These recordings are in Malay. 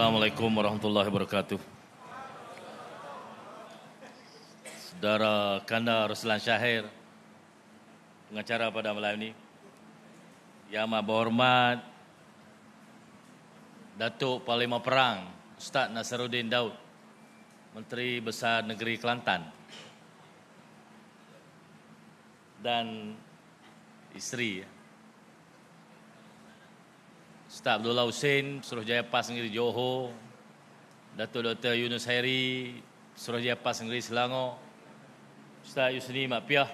Assalamualaikum warahmatullahi wabarakatuh. Saudara Kanda Ruslan Syahir, pengacara pada malam ini. Yang maha berhormat, Datuk Palima Perang, Ustaz Nasaruddin Daud, Menteri Besar Negeri Kelantan. Dan isteri ya. Ustaz Abdullah Hussein, Suruhjaya Pas Negeri Johor, Datuk Dr. Yunus Hairi, Suruhjaya Pas Negeri Selangor, Ustaz Yusni Mak Piah,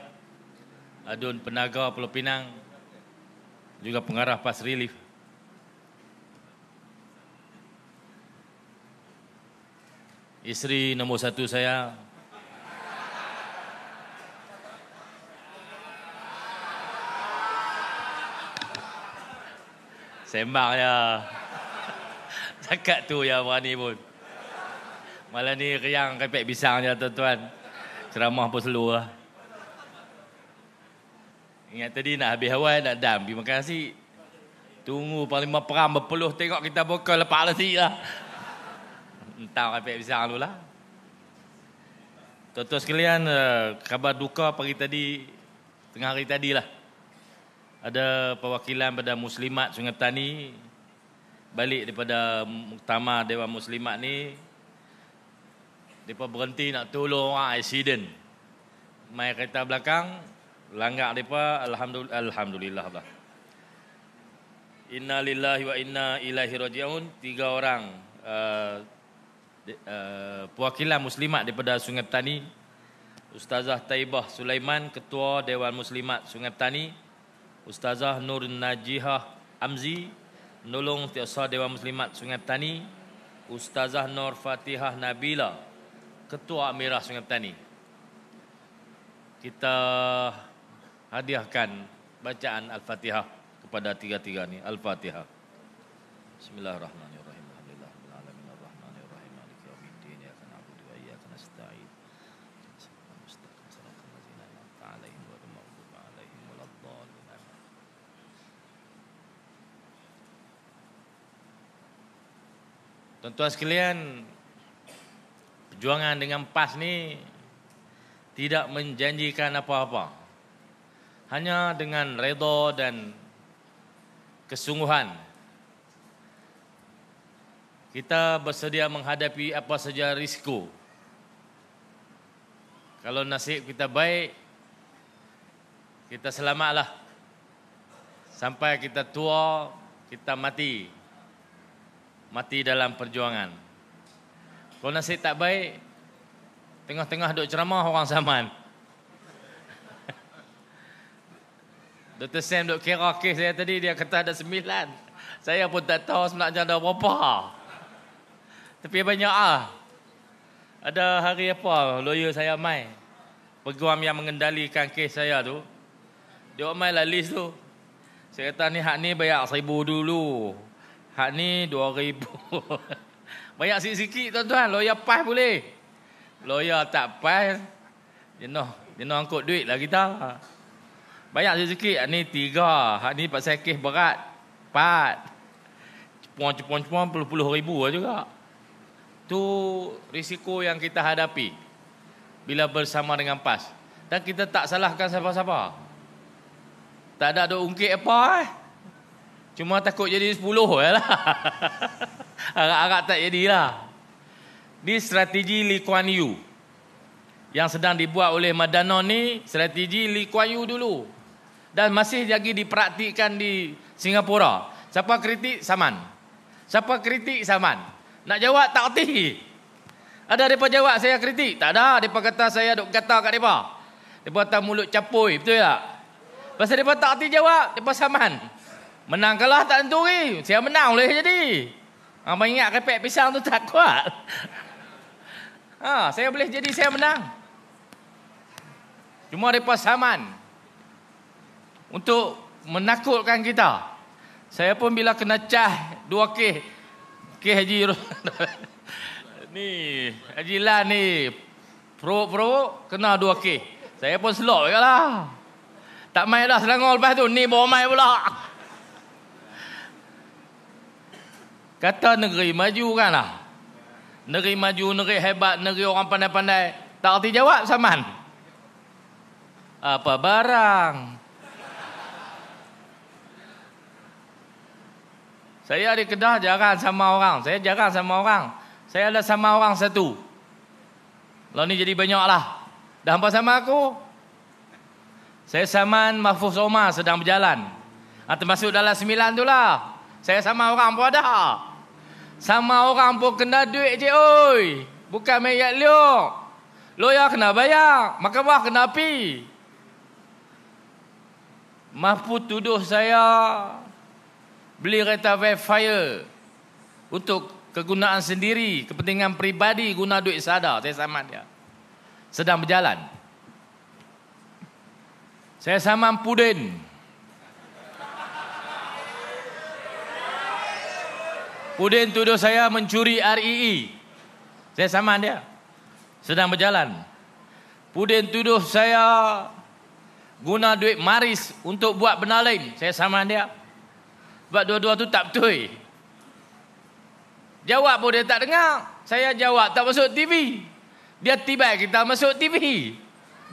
Adun Penaga Pulau Pinang, juga pengarah Pas Relief. Isteri nombor satu saya, Sembang je. Cakap tu ya berani pun. Malam ni riang kepek pisang je tuan-tuan. Ceramah pun selur lah. Ingat tadi nak habis awal nak dam. Terima kasih. Tunggu panglima perang berpeluh tengok kita buka lepak lesik lah, lah. Entah kepek pisang dulu lah. Tuan-tuan sekalian, eh, khabar duka pagi tadi, tengah hari tadi lah ada perwakilan pada Muslimat Sungai Tani balik daripada Muktamar Dewan Muslimat ni mereka berhenti nak tolong orang accident main kereta belakang langgar mereka Alhamdulillah Alhamdulillah lah. Innalillahi wa inna ilahi raji'un tiga orang uh, de, uh, perwakilan Muslimat daripada Sungai Tani Ustazah Taibah Sulaiman Ketua Dewan Muslimat Sungai Tani Ustazah Nur Najihah Amzi Nolong Tiasa Dewa Muslimat Sungai Petani Ustazah Nur Fatihah Nabila Ketua Amirah Sungai Petani Kita hadiahkan bacaan Al-Fatihah kepada tiga-tiga ni Al-Fatihah Bismillahirrahmanirrahim Tuan-tuan sekalian, perjuangan dengan PAS ni tidak menjanjikan apa-apa. Hanya dengan redha dan kesungguhan kita bersedia menghadapi apa saja risiko. Kalau nasib kita baik, kita selamatlah. Sampai kita tua, kita mati mati dalam perjuangan. Kalau nasib tak baik, tengah-tengah duk ceramah orang zaman. Dr. Sam duk kira kes saya tadi, dia kata ada sembilan. Saya pun tak tahu sebenarnya ada berapa. Tapi banyak ah. Ada hari apa lawyer saya mai. Peguam yang mengendalikan kes saya tu. Dia mai lah list tu. Saya kata ni hak ni bayar seribu dulu. Hak ni dua ribu. Banyak sikit-sikit tuan-tuan. Lawyer pas boleh. Lawyer tak pas. Jenuh. Jenuh angkut duit lah kita. Banyak sikit-sikit. Hak ni tiga. Hak ni pasal kes berat. Empat. Cepuan-cepuan-cepuan puluh-puluh ribu lah juga. Tu risiko yang kita hadapi. Bila bersama dengan pas. Dan kita tak salahkan siapa-siapa. Tak ada duk ungkit apa eh. Cuma takut jadi sepuluh ya lah. agak-agak tak jadilah. Di strategi Lee Kuan Yew. Yang sedang dibuat oleh Madano ni. Strategi Lee Kuan Yew dulu. Dan masih lagi diperaktikan di Singapura. Siapa kritik? Saman. Siapa kritik? Saman. Nak jawab tak kerti. Ada mereka jawab saya kritik? Tak ada. Mereka kata saya duk kata kat mereka. Mereka kata mulut capoi. Betul tak? Pasal mereka tak kerti jawab. Mereka saman. Saman. Menang kalah tak tentu ni. Saya menang boleh jadi. Apa ingat kepek pisang tu tak kuat. Ha, saya boleh jadi saya menang. Cuma mereka saman. Untuk menakutkan kita. Saya pun bila kena cah dua kek. Kek Haji Ni, Haji Lan ni. Pro-pro kena dua kek. Saya pun slot ke lah. Tak main lah, Selangor lepas tu. Ni bawa main pula. Ha. Kata negeri maju kan lah. Negeri maju, negeri hebat, negeri orang pandai-pandai. Tak arti jawab saman. Apa barang. Saya di Kedah jarang sama orang. Saya jarang sama orang. Saya ada sama orang satu. Kalau ni jadi banyak lah. Dah hampa sama aku. Saya saman Mahfuz Omar sedang berjalan. Ha, termasuk dalam sembilan tu lah. Saya sama orang pun ada. Sama orang pun kena duit je oi. Bukan mayat liuk. Loyak kena bayar. Mahkamah kena pi. Mahfu tuduh saya beli kereta Vfire untuk kegunaan sendiri, kepentingan peribadi guna duit sada. Saya sama dia. Sedang berjalan. Saya sama Pudin. Pudin. Pudin tuduh saya mencuri RII. E e. Saya sama dia. Sedang berjalan. Pudin tuduh saya guna duit maris untuk buat benda lain. Saya sama dia. Sebab dua-dua tu tak betul. Jawab pun dia tak dengar. Saya jawab tak masuk TV. Dia tiba kita masuk TV.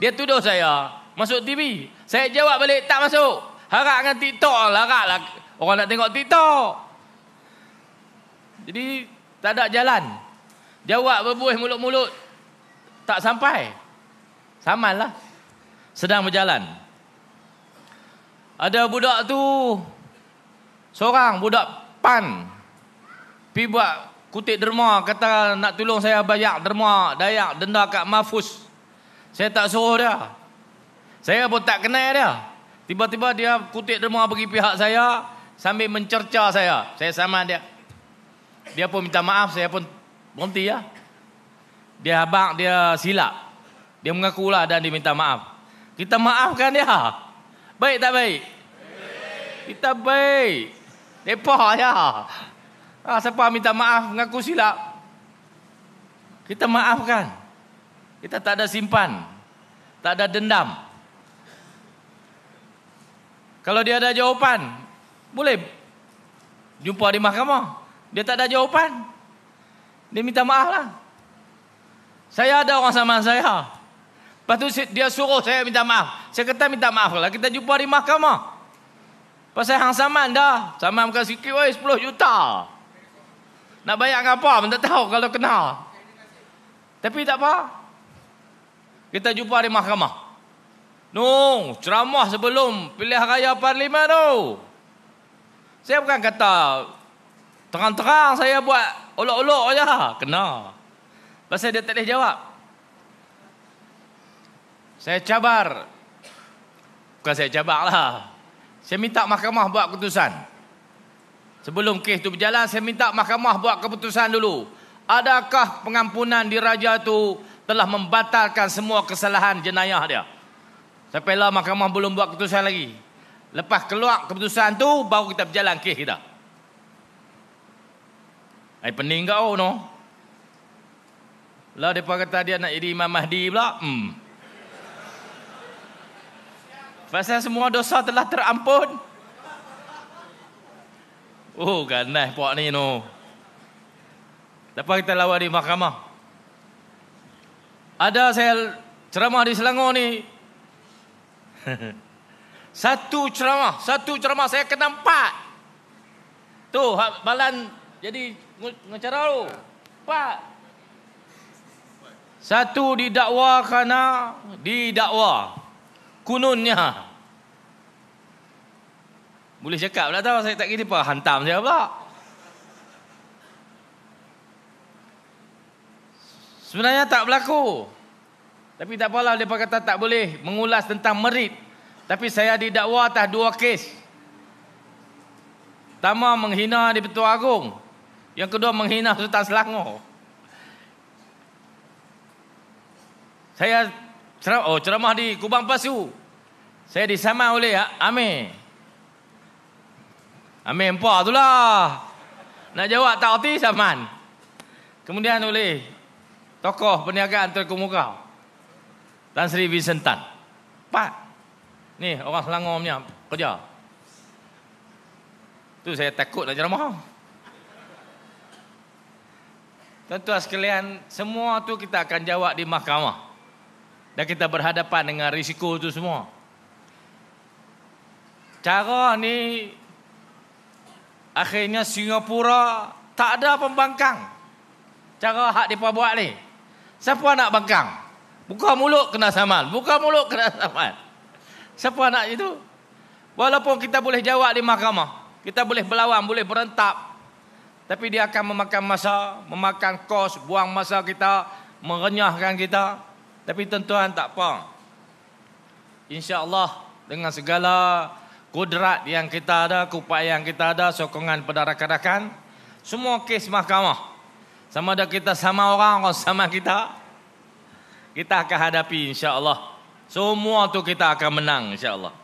Dia tuduh saya masuk TV. Saya jawab balik tak masuk. Harap dengan TikTok lah. Haraplah. Orang nak tengok TikTok. Jadi tak ada jalan. Jawab berbuih mulut-mulut. Tak sampai. lah Sedang berjalan. Ada budak tu. Seorang budak pan. Pergi buat kutip derma. Kata nak tolong saya bayar derma. Dayak denda kat mafus. Saya tak suruh dia. Saya pun tak kenal dia. Tiba-tiba dia kutip derma bagi pihak saya. Sambil mencerca saya. Saya sama dia. Dia pun minta maaf, saya pun berhenti ya. Dia abang, dia silap. Dia mengaku lah dan dia minta maaf. Kita maafkan dia. Baik tak baik? Kita baik. Depa ya. Ah, siapa minta maaf mengaku silap? Kita maafkan. Kita tak ada simpan. Tak ada dendam. Kalau dia ada jawapan, boleh jumpa di mahkamah. Dia tak ada jawapan. Dia minta maaf lah. Saya ada orang sama saya. Lepas tu dia suruh saya minta maaf. Saya kata minta maaf lah. Kita jumpa di mahkamah. Pasal hang saman dah. Saman bukan sikit. Oi, 10 juta. Nak bayar dengan apa? Tak tahu kalau kenal. Tapi tak apa. Kita jumpa di mahkamah. No, ceramah sebelum pilihan raya parlimen tu. Saya bukan kata Terang-terang saya buat olok-olok aja. Lah. Kena. Pasal dia tak boleh jawab. Saya cabar. Bukan saya cabar lah. Saya minta mahkamah buat keputusan. Sebelum kes itu berjalan, saya minta mahkamah buat keputusan dulu. Adakah pengampunan diraja itu telah membatalkan semua kesalahan jenayah dia? Sampailah mahkamah belum buat keputusan lagi. Lepas keluar keputusan tu baru kita berjalan kes kita. Ke Ai pening kau no. Lah depa kata dia nak jadi Imam Mahdi pula. Hmm. Pasal semua dosa telah terampun. Oh ganas puak ni no. Lepas kita lawan di mahkamah. Ada saya ceramah di Selangor ni. Satu ceramah, satu ceramah saya kena empat. Tu balan jadi ngecara lu. Pak. Satu didakwa kerana ah, didakwa. Kununnya. Boleh cakap pula tau saya tak kira apa. Hantam saya pula. Sebenarnya tak berlaku. Tapi tak apalah dia kata tak boleh mengulas tentang merit. Tapi saya didakwa atas dua kes. Pertama menghina di Petua Agung. Yang kedua menghina Sultan Selangor. Saya ceramah, oh, ceramah di Kubang Pasu. Saya disama oleh Ame, Ame empat itulah Nak jawab tak erti saman. Kemudian oleh tokoh perniagaan Tuan Tan Sri Vincent Pak. Ni orang Selangor punya kerja. Tu saya takut nak ceramah. Tentu sekalian semua tu kita akan jawab di mahkamah. Dan kita berhadapan dengan risiko tu semua. Cara ni akhirnya Singapura tak ada pembangkang. Cara hak depa buat ni. Siapa nak bangkang? Buka mulut kena saman, buka mulut kena saman. Siapa nak itu? Walaupun kita boleh jawab di mahkamah, kita boleh berlawan, boleh berentap, tapi dia akan memakan masa, memakan kos, buang masa kita, merenyahkan kita. Tapi tuan-tuan tak apa. InsyaAllah dengan segala kudrat yang kita ada, kupak yang kita ada, sokongan pada rakan-rakan. Semua kes mahkamah. Sama ada kita sama orang atau sama kita. Kita akan hadapi insyaAllah. Semua tu kita akan menang insyaAllah.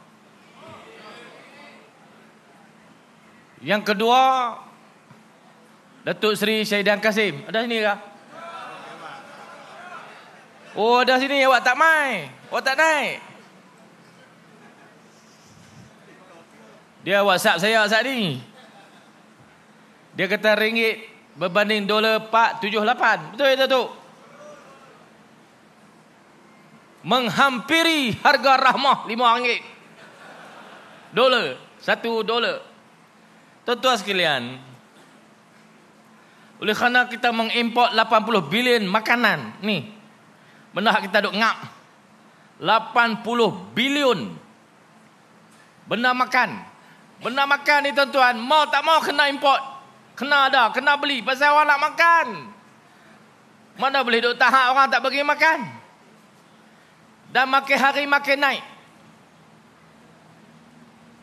Yang kedua, Datuk Seri Syahidan Kasim. Ada sini ke? Oh, ada sini. Awak tak mai. Awak tak naik. Dia WhatsApp saya saat ini. Dia kata ringgit berbanding dolar 478. Betul ya, Datuk? Menghampiri harga rahmah 5 ringgit. Dolar. Satu dolar. Tuan-tuan sekalian, oleh kerana kita mengimport 80 bilion makanan ni. Benda kita duk ngap. 80 bilion benda makan. Benda makan ni tuan-tuan, mau tak mau kena import. Kena ada, kena beli pasal orang nak makan. Mana boleh duk tahan orang tak bagi makan? Dan makin hari makin naik.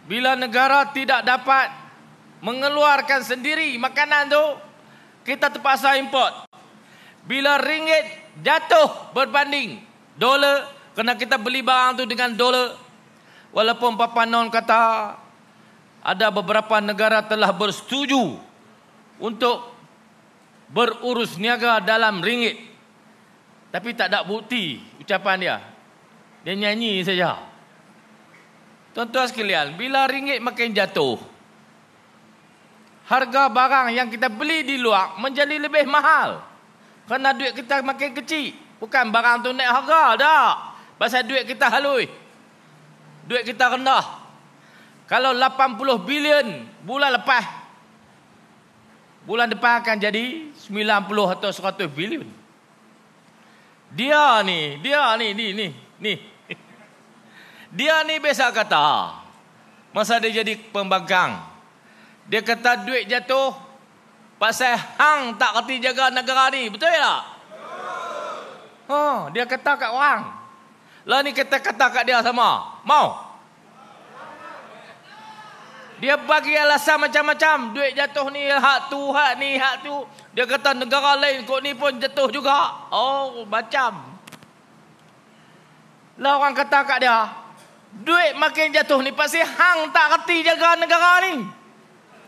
Bila negara tidak dapat mengeluarkan sendiri makanan tu, kita terpaksa import. Bila ringgit jatuh berbanding dolar kena kita beli barang tu dengan dolar. Walaupun Papa Non kata ada beberapa negara telah bersetuju untuk berurus niaga dalam ringgit. Tapi tak ada bukti ucapan dia. Dia nyanyi saja. Tuan-tuan sekalian, bila ringgit makin jatuh, harga barang yang kita beli di luar menjadi lebih mahal. Kerana duit kita makin kecil. Bukan barang tu naik harga dah. Pasal duit kita halui. Duit kita rendah. Kalau 80 bilion bulan lepas. Bulan depan akan jadi 90 atau 100 bilion. Dia ni, dia ni, ni, ni, ni. Dia ni biasa kata. Masa dia jadi pembangkang. Pembangkang. Dia kata duit jatuh pasal hang tak reti jaga negara ni. Betul tak? oh, dia kata kat orang. Lah ni kita kata kat dia sama. Mau? Dia bagi alasan macam-macam. Duit jatuh ni, hak tu, hak ni, hak tu. Dia kata negara lain kot ni pun jatuh juga. Oh, macam. Lah orang kata kat dia. Duit makin jatuh ni pasti hang tak reti jaga negara ni.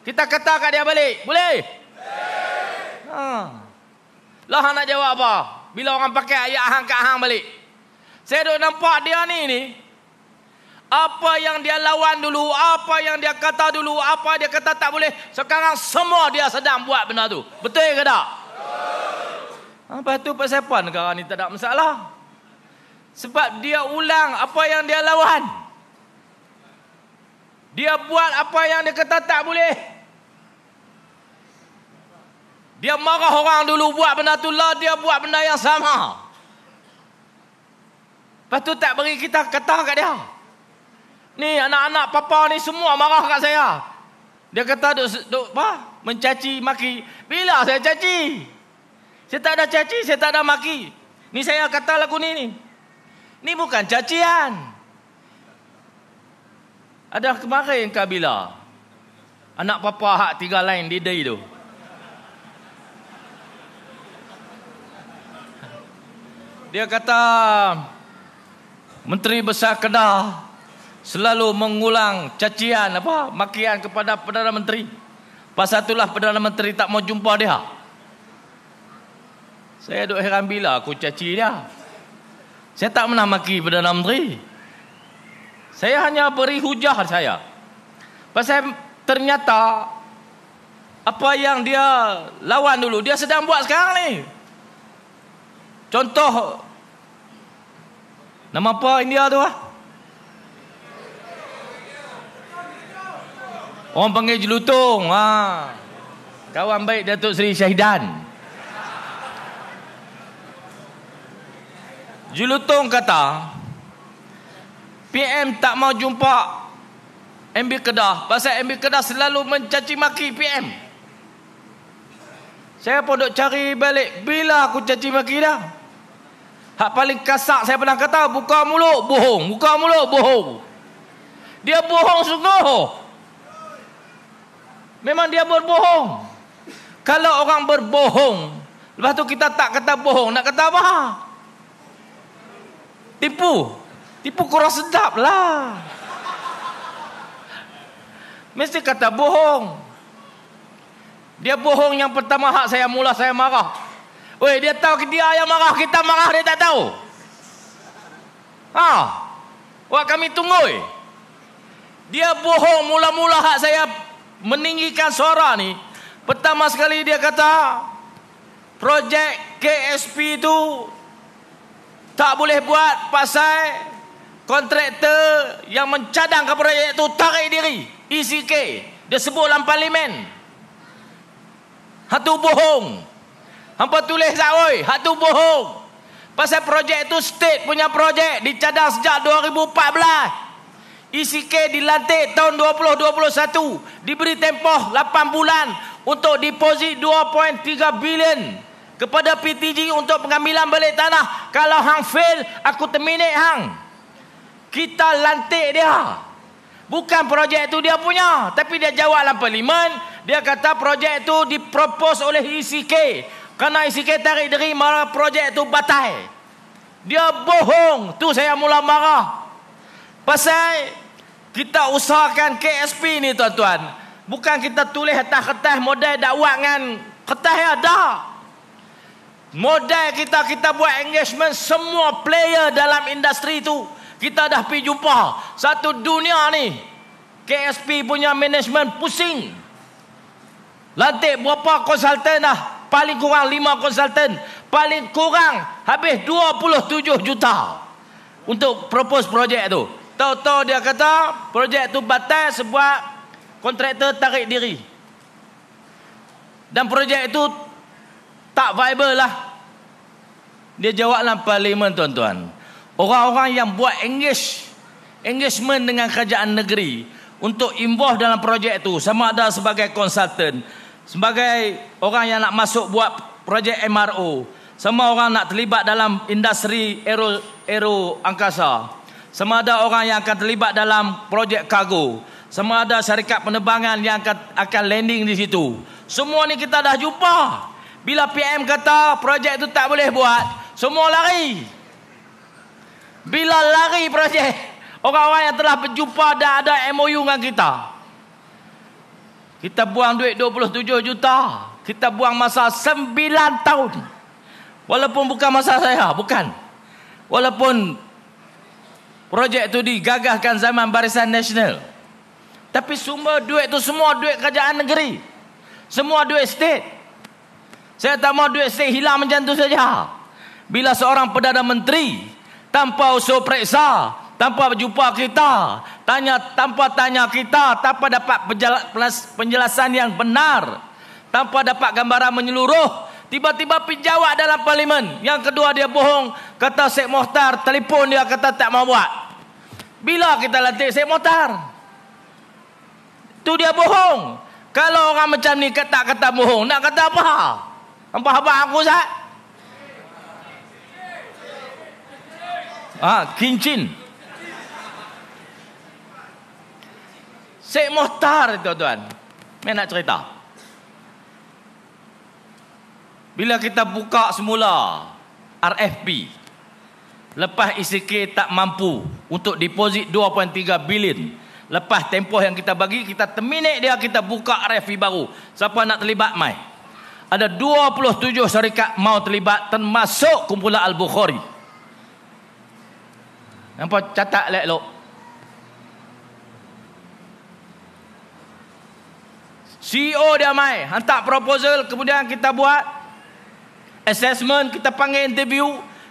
Kita kata kat dia balik. Boleh? Boleh. Ha. Lah nak jawab apa? Bila orang pakai ayat hang kat hang balik. Saya duk nampak dia ni ni. Apa yang dia lawan dulu, apa yang dia kata dulu, apa dia kata tak boleh. Sekarang semua dia sedang buat benda tu. Betul ke tak? Betul. Ha, apa tu persiapan negara ni tak ada masalah. Sebab dia ulang apa yang dia lawan. Dia buat apa yang dia kata tak boleh. Dia marah orang dulu buat benda tu lah. Dia buat benda yang sama. Lepas tu tak beri kita kata kat dia. Ni anak-anak papa ni semua marah kat saya. Dia kata duk, duk apa? Mencaci maki. Bila saya caci? Saya tak ada caci, saya tak ada maki. Ni saya kata lagu ni ni. Ni bukan cacian. Ni bukan cacian. Ada kemarin kabila. Anak papa hak tiga lain di day tu. Dia kata Menteri Besar Kedah selalu mengulang cacian apa makian kepada Perdana Menteri. Pasal itulah Perdana Menteri tak mau jumpa dia. Saya duk heran bila aku caci dia. Saya tak pernah maki Perdana Menteri. Saya hanya beri hujah saya. Pasal ternyata apa yang dia lawan dulu dia sedang buat sekarang ni. Contoh nama apa India tu ah? Orang panggil jelutong. Ha. Ah. Kawan baik Datuk Seri Syahidan. Jelutong kata, PM tak mau jumpa MB Kedah pasal MB Kedah selalu mencaci maki PM saya pun duk cari balik bila aku caci maki dah hak paling kasar saya pernah kata buka mulut bohong buka mulut bohong dia bohong sungguh memang dia berbohong kalau orang berbohong lepas tu kita tak kata bohong nak kata apa tipu Tipu kurang sedap lah. Mesti kata bohong. Dia bohong yang pertama hak saya mula saya marah. Weh dia tahu dia yang marah kita marah dia tak tahu. Ha. Wah kami tunggu. Eh. Dia bohong mula-mula hak saya meninggikan suara ni. Pertama sekali dia kata projek KSP itu tak boleh buat pasal kontraktor yang mencadangkan proyek itu tarik diri ECK dia sebut dalam parlimen hatu bohong hampa tulis tak oi hatu bohong pasal projek itu state punya projek dicadang sejak 2014 ECK e dilantik tahun 2021 diberi tempoh 8 bulan untuk deposit 2.3 bilion kepada PTG untuk pengambilan balik tanah kalau hang fail aku terminit hang kita lantik dia. Bukan projek itu dia punya. Tapi dia jawab dalam parlimen. Dia kata projek itu dipropos oleh ECK. Kerana ECK tarik diri marah projek itu batal. Dia bohong. Tu saya mula marah. Pasal kita usahakan KSP ini tuan-tuan. Bukan kita tulis atas kertas modal dakwat dengan kertas yang ada. Modal kita, kita buat engagement semua player dalam industri itu. Kita dah pergi jumpa satu dunia ni. KSP punya manajemen pusing. Lantik berapa konsultan dah? Paling kurang 5 konsultan. Paling kurang habis 27 juta. Untuk propose projek tu. Tahu-tahu dia kata projek tu batal sebab kontraktor tarik diri. Dan projek itu tak viable lah. Dia jawab dalam parlimen tuan-tuan. Orang-orang yang buat engage, engagement dengan kerajaan negeri untuk involve dalam projek itu sama ada sebagai konsultan, sebagai orang yang nak masuk buat projek MRO, sama orang nak terlibat dalam industri aero, aero angkasa, sama ada orang yang akan terlibat dalam projek kargo, sama ada syarikat penerbangan yang akan, akan landing di situ. Semua ni kita dah jumpa. Bila PM kata projek itu tak boleh buat, semua lari. Bila lari projek Orang-orang yang telah berjumpa dan ada MOU dengan kita Kita buang duit 27 juta Kita buang masa 9 tahun Walaupun bukan masa saya Bukan Walaupun Projek itu digagahkan zaman barisan nasional Tapi semua duit itu semua duit kerajaan negeri Semua duit state Saya tak mahu duit state hilang macam itu saja Bila seorang Perdana Menteri tanpa usul periksa tanpa berjumpa kita tanya tanpa tanya kita tanpa dapat penjelasan yang benar tanpa dapat gambaran menyeluruh tiba-tiba pejabat dalam parlimen yang kedua dia bohong kata Syed Mohtar telefon dia kata tak mau buat bila kita lantik Syed Mohtar tu dia bohong kalau orang macam ni kata-kata bohong nak kata apa hamba-hamba aku sah Ah, kincin. Syekh Mohtar tuan-tuan. Saya nak cerita. Bila kita buka semula RFP. Lepas ISK tak mampu untuk deposit 2.3 bilion. Lepas tempoh yang kita bagi, kita terminik dia, kita buka RFP baru. Siapa nak terlibat, mai? Ada 27 syarikat mau terlibat termasuk kumpulan Al-Bukhari. Nampak catat lek lok. CEO dia mai hantar proposal kemudian kita buat assessment kita panggil interview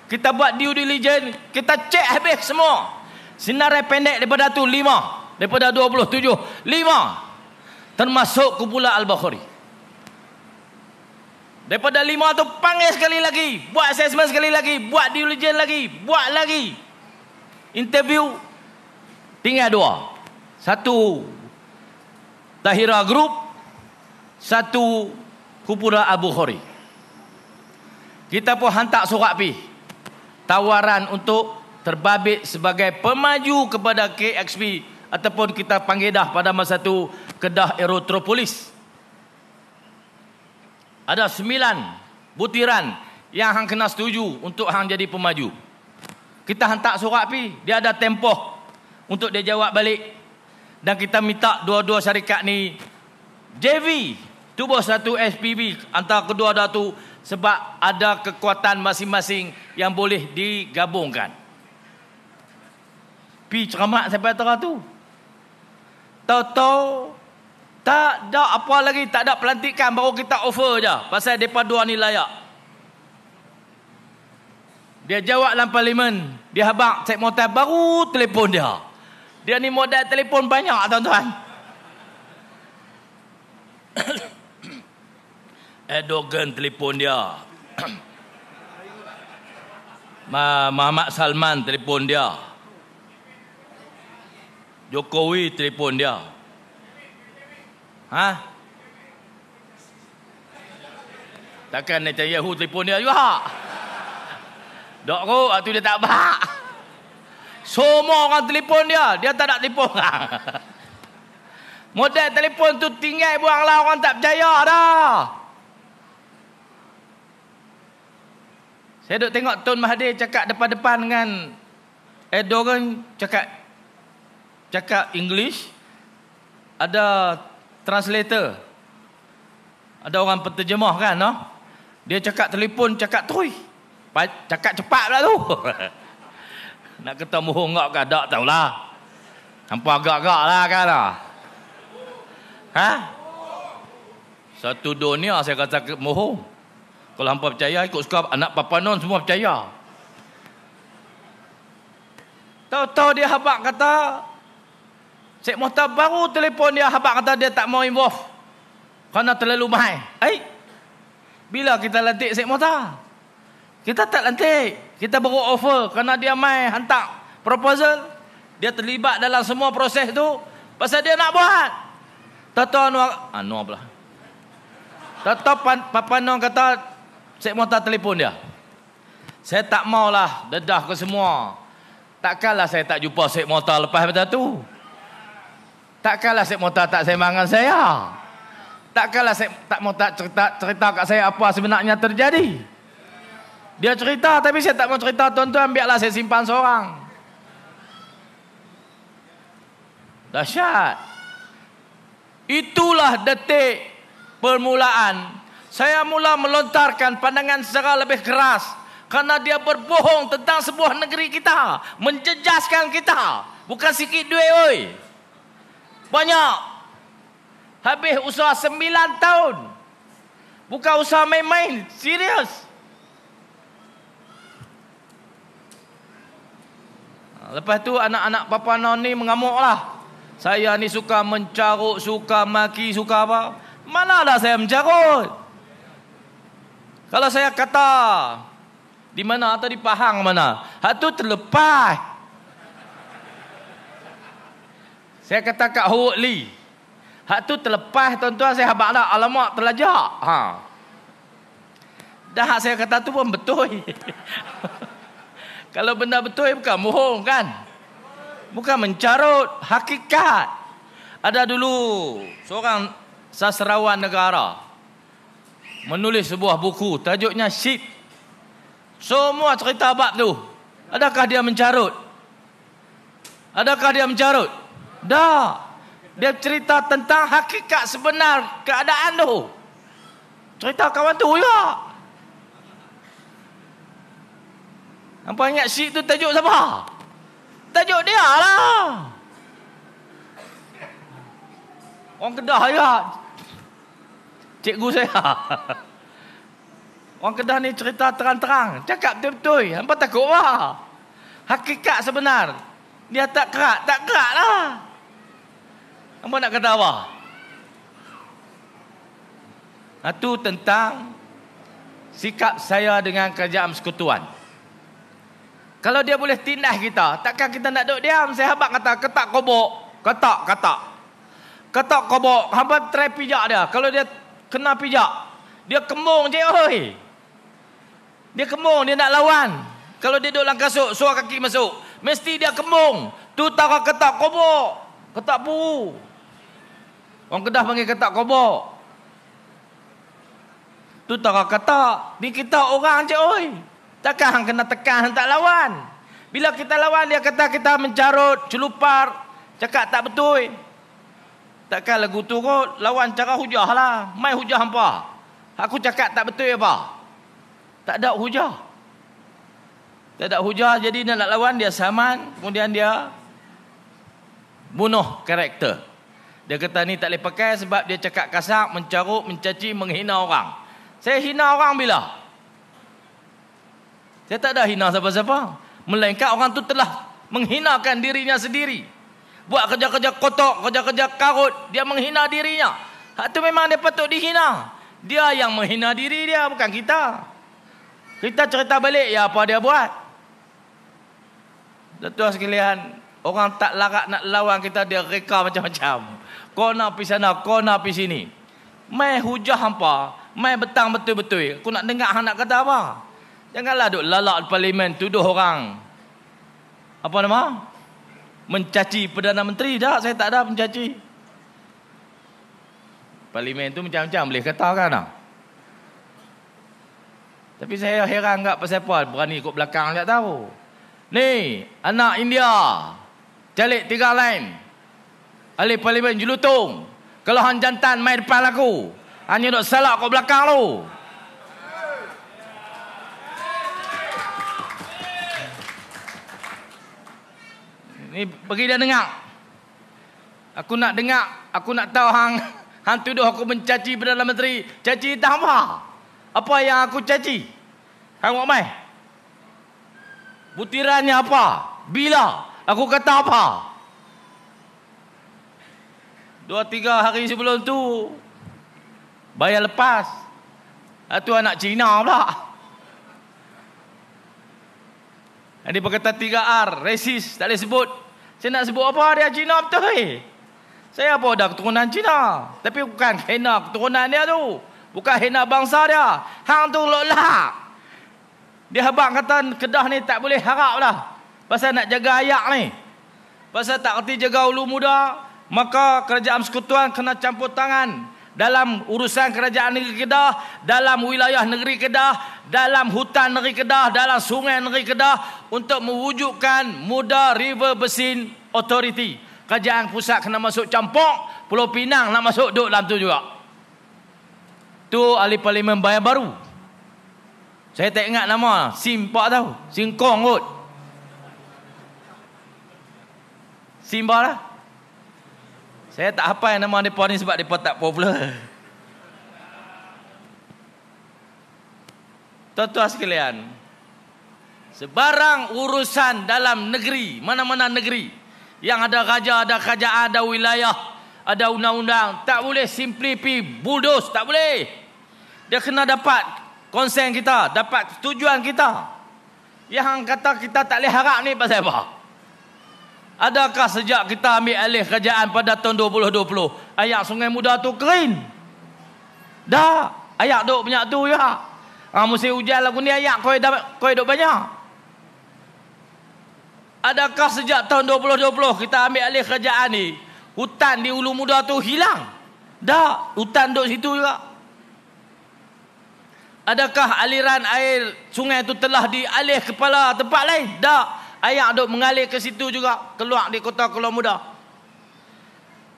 kita buat due diligence kita check habis semua senarai pendek daripada tu lima daripada dua puluh tujuh lima termasuk kumpulan Al-Bukhari daripada lima tu panggil sekali lagi buat assessment sekali lagi buat due diligence lagi buat lagi interview tinggal dua. Satu Tahira Group, satu Kupura Abu Khori. Kita pun hantar surat pi tawaran untuk terbabit sebagai pemaju kepada KXP ataupun kita panggil dah pada masa tu Kedah Aerotropolis. Ada sembilan butiran yang hang kena setuju untuk hang jadi pemaju. Kita hantar surat pi, dia ada tempoh untuk dia jawab balik. Dan kita minta dua-dua syarikat ni JV, tubuh satu SPB antara kedua dah tu sebab ada kekuatan masing-masing yang boleh digabungkan. Pi ceramah sampai tera tu. Tahu-tahu tak ada apa lagi, tak ada pelantikan baru kita offer je pasal depa dua ni layak. Dia jawab dalam parlimen. Dia habak cek motel baru telefon dia. Dia ni modal telefon banyak tuan-tuan. Erdogan telefon dia. Muhammad Salman telefon dia. Jokowi telefon dia. Ha? Takkan Netanyahu telefon dia juga. Ha? Dok ko, waktu dia tak bak. Semua orang telefon dia, dia tak nak telefon. Model telefon tu tinggal buanglah orang tak percaya dah. Saya duk tengok Tun Mahathir cakap depan-depan dengan Erdogan cakap cakap English ada translator ada orang penterjemah kan no? dia cakap telefon cakap terus Cakap cepat pula tu. Nak kata mohon enggak ke tak tahulah. Hampa agak-agak lah kan lah. Ha? Satu dunia saya kata mohon. Kalau hampa percaya ikut suka anak papa non semua percaya. Tahu-tahu dia habak kata Saya Cik Mohtar baru telefon dia habak kata dia tak mau involve. Kerana terlalu mahal. Eh? Bila kita letik Cik Mohtar? Kita tak nanti Kita baru offer kerana dia mai hantar proposal. Dia terlibat dalam semua proses tu. Pasal dia nak buat. Tata Anwar. Ah, Anwar pula. Tata pan, Papa Anwar kata. saya mau tak telefon dia. Saya tak maulah dedah ke semua. Takkanlah saya tak jumpa Cik Mohtar lepas macam tu. Takkanlah Cik Mohtar tak sembangkan saya. Takkanlah Cik tak Mohtar cerita, cerita kat saya apa sebenarnya terjadi. Dia cerita tapi saya tak mau cerita tuan-tuan biarlah saya simpan seorang. Dahsyat. Itulah detik permulaan. Saya mula melontarkan pandangan secara lebih keras. karena dia berbohong tentang sebuah negeri kita. Menjejaskan kita. Bukan sikit duit oi. Banyak. Habis usaha sembilan tahun. Bukan usaha main-main. Serius. Serius. Lepas tu anak-anak Papa Non ni lah. Saya ni suka mencaruk, suka maki, suka apa. Mana ada saya mencaruk? Kalau saya kata di mana atau di Pahang mana? Hak tu terlepas. Saya kata Kak Huruk Li. Hak tu terlepas tuan-tuan saya habaq dah alamak terlajak. Ha. Dah hak saya kata tu pun betul. Kalau benda betul eh, bukan bohong kan? Bukan mencarut hakikat. Ada dulu seorang sastrawan negara menulis sebuah buku tajuknya Sip. Semua cerita bab tu. Adakah dia mencarut? Adakah dia mencarut? Dah. Dia cerita tentang hakikat sebenar keadaan tu. Cerita kawan tu, ya. Apa ingat si tu tajuk siapa? Tajuk dia lah. Orang kedah ya. Cikgu saya. Orang kedah ni cerita terang-terang. Cakap betul-betul. Apa takut lah. Hakikat sebenar. Dia tak kerak. Tak kerak lah. Apa nak kata apa? Itu tentang sikap saya dengan kerajaan sekutuan. Kalau dia boleh tindas kita, takkan kita nak duduk diam. Sahabat kata, ketak kobok. Ketak, ketak. Ketak kobok. Hamba try pijak dia. Kalau dia kena pijak, dia kembung je. Oi. Dia kembung, dia nak lawan. Kalau dia duduk dalam kasut, suar kaki masuk. Mesti dia kembung. Tu tak ketak kobok. Ketak buru. Orang Kedah panggil ketak kobok. Tu tak ketak. Ni kita orang je. Oi. Oi. Takkan hang kena tekan hang tak lawan. Bila kita lawan dia kata kita mencarut, celupar, cakap tak betul. Takkan lagu tu kot, lawan cara hujah lah. Mai hujah apa? Aku cakap tak betul apa? Tak ada hujah. Tak ada hujah jadi dia nak lawan dia saman. Kemudian dia bunuh karakter. Dia kata ni tak boleh pakai sebab dia cakap kasar, mencarut, mencaci, menghina orang. Saya hina orang bila? Saya tak ada hina siapa-siapa. Melainkan orang tu telah menghinakan dirinya sendiri. Buat kerja-kerja kotak, kerja-kerja karut. Dia menghina dirinya. Hak tu memang dia patut dihina. Dia yang menghina diri dia, bukan kita. Kita cerita balik ya apa dia buat. Tuan-tuan sekalian, orang tak larat nak lawan kita, dia reka macam-macam. Kau nak pergi sana, kau nak pergi sini. Main hujah hampa, main betang betul-betul. Aku nak dengar anak nak kata apa. Janganlah duk lalak parlimen tuduh orang. Apa nama? Mencaci Perdana Menteri dah. Saya tak ada mencaci. Parlimen tu macam-macam boleh kata kan. Lah. Tapi saya heran tak pasal apa. Berani ikut belakang tak tahu. Ni anak India. Calik tiga lain. Ahli parlimen julutung. Kalau han jantan main depan aku. Hanya duk salak kat belakang lu. Ni pergi dan dengar. Aku nak dengar, aku nak tahu hang hang tuduh aku mencaci Perdana Menteri. Caci tak apa. Apa yang aku caci? Hang buat mai. Butirannya apa? Bila? Aku kata apa? Dua tiga hari sebelum tu bayar lepas. Itu anak Cina pula. Yang dia berkata 3R, resis, tak boleh sebut. Saya nak sebut apa dia Cina betul eh? Saya apa dah keturunan Cina. Tapi bukan hena keturunan dia tu. Bukan hena bangsa dia. Hang tu lolak. Dia habang kata kedah ni tak boleh harap lah. Pasal nak jaga ayak ni. Pasal tak kerti jaga ulu muda. Maka kerajaan sekutuan kena campur tangan dalam urusan kerajaan negeri Kedah, dalam wilayah negeri Kedah, dalam hutan negeri Kedah, dalam sungai negeri Kedah untuk mewujudkan Muda River Basin Authority. Kerajaan pusat kena masuk campur, Pulau Pinang nak masuk duduk dalam tu juga. Tu ahli parlimen bayar baru. Saya tak ingat nama, Simpak tahu, Singkong kot. Simba lah. Saya tak apa yang nama mereka ni sebab mereka tak popular. Tuan-tuan sekalian. Sebarang urusan dalam negeri. Mana-mana negeri. Yang ada raja, ada kerajaan, ada wilayah. Ada undang-undang. Tak boleh simply pi buldos. Tak boleh. Dia kena dapat konsen kita. Dapat tujuan kita. Yang kata kita tak boleh harap ni pasal apa? Adakah sejak kita ambil alih kerajaan pada tahun 2020 ayak sungai muda tu kering? Dah, ayak duk banyak tu ya. Ha, musim hujan lagu ni ayak koi dah koi duk banyak. Adakah sejak tahun 2020 kita ambil alih kerajaan ni hutan di Ulu Muda tu hilang? Dah, hutan duk situ juga. Adakah aliran air sungai itu telah dialih kepala tempat lain? Tak. Ayah duk mengalir ke situ juga. Keluar di kota Kuala Muda.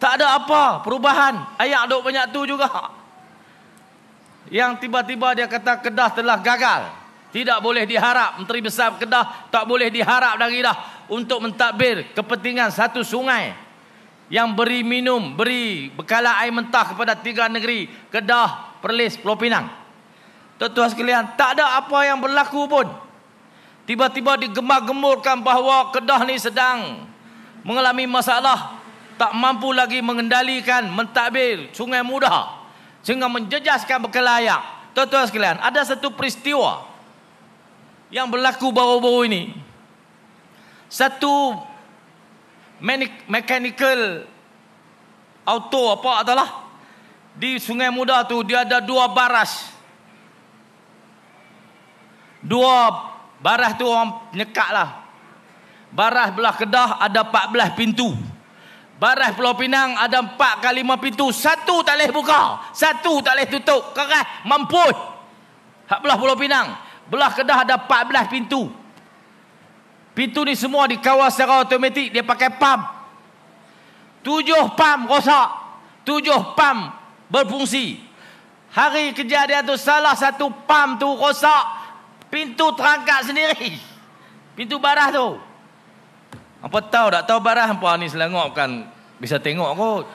Tak ada apa perubahan. ayah duk banyak tu juga. Yang tiba-tiba dia kata Kedah telah gagal. Tidak boleh diharap Menteri Besar Kedah tak boleh diharap lagi dah untuk mentadbir kepentingan satu sungai yang beri minum, beri bekalan air mentah kepada tiga negeri, Kedah, Perlis, Pulau Pinang. Tuan-tuan sekalian, tak ada apa yang berlaku pun. Tiba-tiba digemar-gemurkan bahawa Kedah ni sedang mengalami masalah tak mampu lagi mengendalikan mentadbir sungai muda sehingga menjejaskan berkelayak. Tuan-tuan sekalian, ada satu peristiwa yang berlaku baru-baru ini. Satu mechanical auto apa adalah di sungai muda tu dia ada dua baras dua Barah tu orang nyekak lah. Barah belah Kedah ada 14 pintu. Barah Pulau Pinang ada 4 ke 5 pintu. Satu tak boleh buka. Satu tak boleh tutup. Keras mampus. Hak belah Pulau Pinang. Belah Kedah ada 14 pintu. Pintu ni semua dikawal secara automatik. Dia pakai pam. Tujuh pam rosak. Tujuh pam berfungsi. Hari kejadian tu salah satu pam tu rosak. Pintu terangkat sendiri. Pintu barah tu. Apa tahu tak tahu barah apa ni selangok kan. Bisa tengok kot.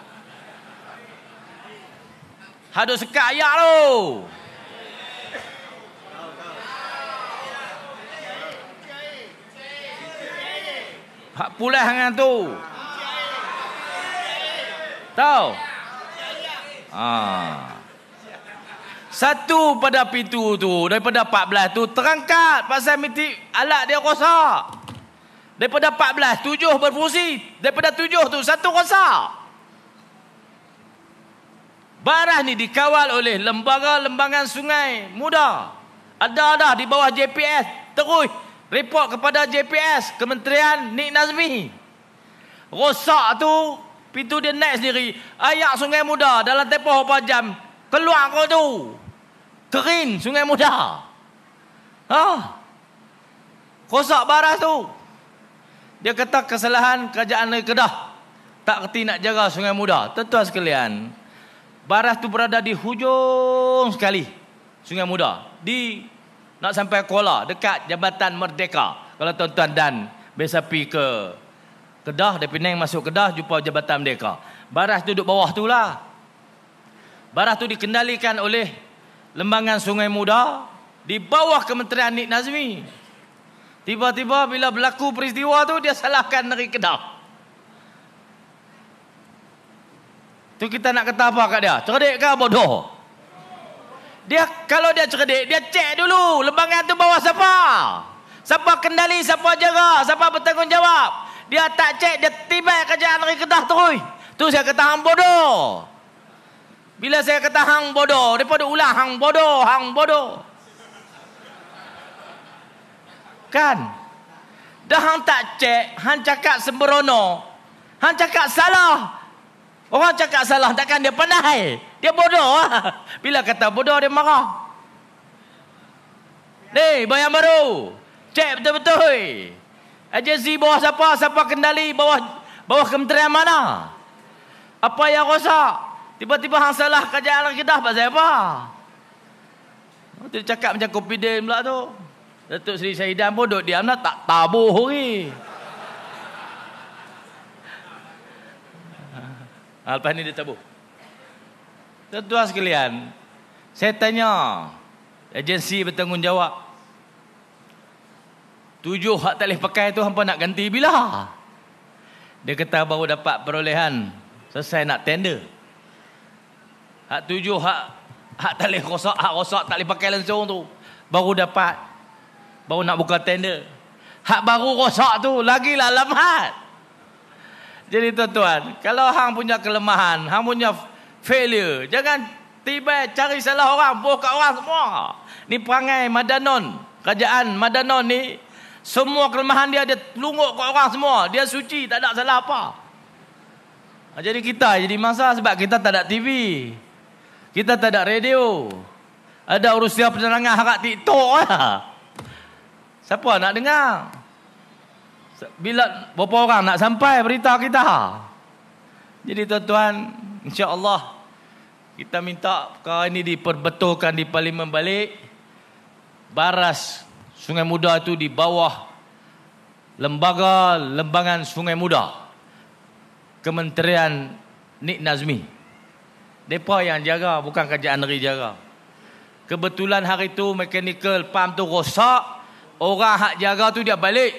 haduh sekat ayak tu. Hak pulih dengan tu. Tahu? Ah. Satu pada pintu tu daripada 14 tu terangkat pasal mitik alat dia rosak. Daripada 14 tujuh berfungsi, daripada tujuh tu satu rosak. Barah ni dikawal oleh lembaga lembangan sungai muda. Ada ada di bawah JPS terus report kepada JPS Kementerian Nik Nazmi. Rosak tu pintu dia naik sendiri. Ayak sungai muda dalam tempoh berapa jam keluar kau tu. Terin Sungai Muda. Ha. Kosak barah tu. Dia kata kesalahan kerajaan Negeri Kedah. Tak kerti nak jaga Sungai Muda. Tentu sekalian. barah tu berada di hujung sekali. Sungai Muda. Di nak sampai Kuala. Dekat Jabatan Merdeka. Kalau tuan-tuan dan biasa pergi ke Kedah. Dari Penang masuk Kedah. Jumpa Jabatan Merdeka. barah tu duduk bawah tu lah. Baras tu dikendalikan oleh lembangan sungai muda di bawah kementerian Nik Nazmi. Tiba-tiba bila berlaku peristiwa tu dia salahkan negeri Kedah. Tu kita nak kata apa kat dia? Cerdik ke bodoh? Dia kalau dia cerdik, dia cek dulu lembangan tu bawah siapa? Siapa kendali, siapa jaga, siapa bertanggungjawab? Dia tak cek, dia tiba kerja negeri Kedah terus. Tu saya kata hang bodoh. Bila saya kata hang bodoh, depa dok ulah hang bodoh, hang bodoh. Kan? Dah hang tak cek, hang cakap sembrono. Hang cakap salah. Orang cakap salah takkan dia pandai. Dia bodoh. Ah. Bila kata bodoh dia marah. Ni, bayang baru. Cek betul-betul. Hei. Agensi bawah siapa? Siapa kendali bawah bawah kementerian mana? Apa yang rosak? Tiba-tiba hang salah kerajaan lagi dah pasal apa? Dia cakap macam confident pula tu. Datuk Seri Syahidan pun duduk diam lah tak tabuh hori. Ha, lepas ni dia tabuh. tuan sekalian, saya tanya agensi bertanggungjawab. Tujuh hak tak boleh pakai tu hampa nak ganti bila? Dia kata baru dapat perolehan. Selesai nak tender. Hak tujuh hak hak tak boleh rosak, hak rosak tak boleh pakai langsung tu. Baru dapat. Baru nak buka tender. Hak baru rosak tu lagi lah lambat. Jadi tuan-tuan, kalau hang punya kelemahan, hang punya failure, jangan tiba cari salah orang, buh kat orang semua. Ni perangai Madanon, kerajaan Madanon ni, semua kelemahan dia, dia lungguk kat orang semua. Dia suci, tak ada salah apa. Ha, jadi kita jadi masa sebab kita tak ada TV. Kita tak ada radio. Ada Rusia penerangan harap TikTok lah. Siapa nak dengar? Bila berapa orang nak sampai berita kita? Ah? Jadi tuan-tuan, insyaAllah kita minta perkara ini diperbetulkan di parlimen balik. Baras Sungai Muda itu di bawah lembaga lembangan Sungai Muda. Kementerian Nik Nazmi. Mereka yang jaga bukan kerajaan negeri jaga. Kebetulan hari tu mechanical pump tu rosak. Orang hak jaga tu dia balik.